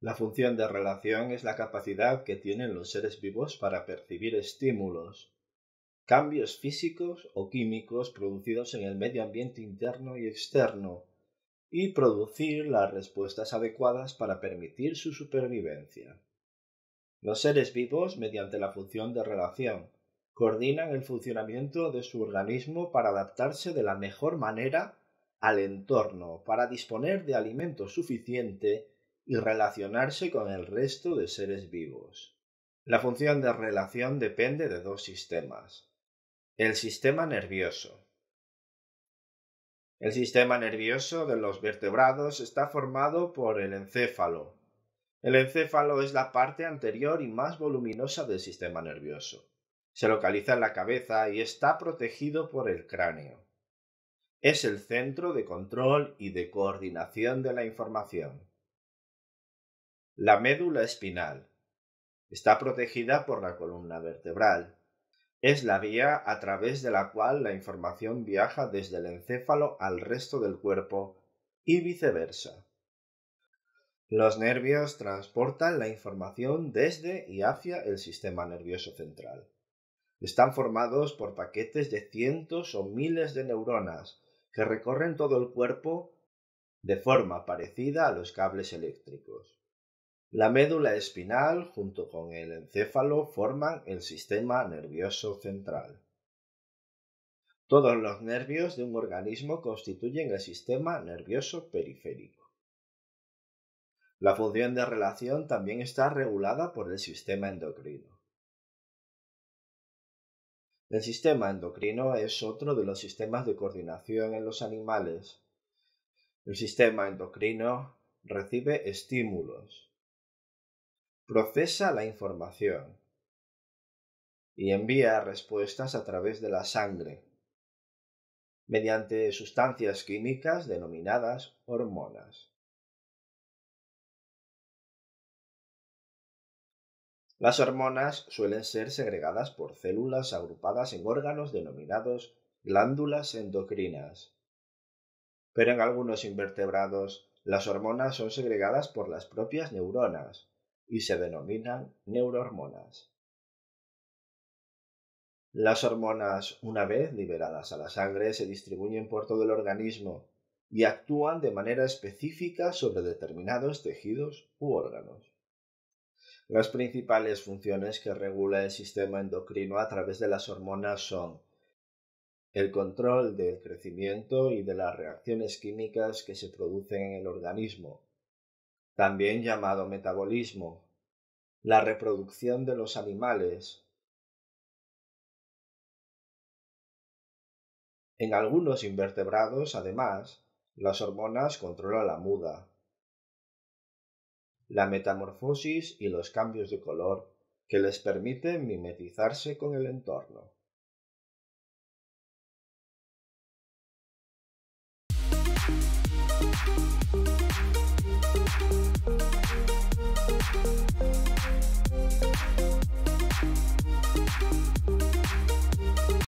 La función de relación es la capacidad que tienen los seres vivos para percibir estímulos, cambios físicos o químicos producidos en el medio ambiente interno y externo, y producir las respuestas adecuadas para permitir su supervivencia. Los seres vivos, mediante la función de relación, coordinan el funcionamiento de su organismo para adaptarse de la mejor manera al entorno, para disponer de alimento suficiente y relacionarse con el resto de seres vivos. La función de relación depende de dos sistemas. El sistema nervioso. El sistema nervioso de los vertebrados está formado por el encéfalo. El encéfalo es la parte anterior y más voluminosa del sistema nervioso. Se localiza en la cabeza y está protegido por el cráneo. Es el centro de control y de coordinación de la información. La médula espinal. Está protegida por la columna vertebral. Es la vía a través de la cual la información viaja desde el encéfalo al resto del cuerpo y viceversa. Los nervios transportan la información desde y hacia el sistema nervioso central. Están formados por paquetes de cientos o miles de neuronas que recorren todo el cuerpo de forma parecida a los cables eléctricos. La médula espinal junto con el encéfalo forman el sistema nervioso central. Todos los nervios de un organismo constituyen el sistema nervioso periférico. La función de relación también está regulada por el sistema endocrino. El sistema endocrino es otro de los sistemas de coordinación en los animales. El sistema endocrino recibe estímulos, procesa la información y envía respuestas a través de la sangre mediante sustancias químicas denominadas hormonas. Las hormonas suelen ser segregadas por células agrupadas en órganos denominados glándulas endocrinas. Pero en algunos invertebrados, las hormonas son segregadas por las propias neuronas y se denominan neurohormonas. Las hormonas, una vez liberadas a la sangre, se distribuyen por todo el organismo y actúan de manera específica sobre determinados tejidos u órganos. Las principales funciones que regula el sistema endocrino a través de las hormonas son el control del crecimiento y de las reacciones químicas que se producen en el organismo, también llamado metabolismo, la reproducción de los animales, En algunos invertebrados, además, las hormonas controlan la muda, la metamorfosis y los cambios de color que les permiten mimetizarse con el entorno.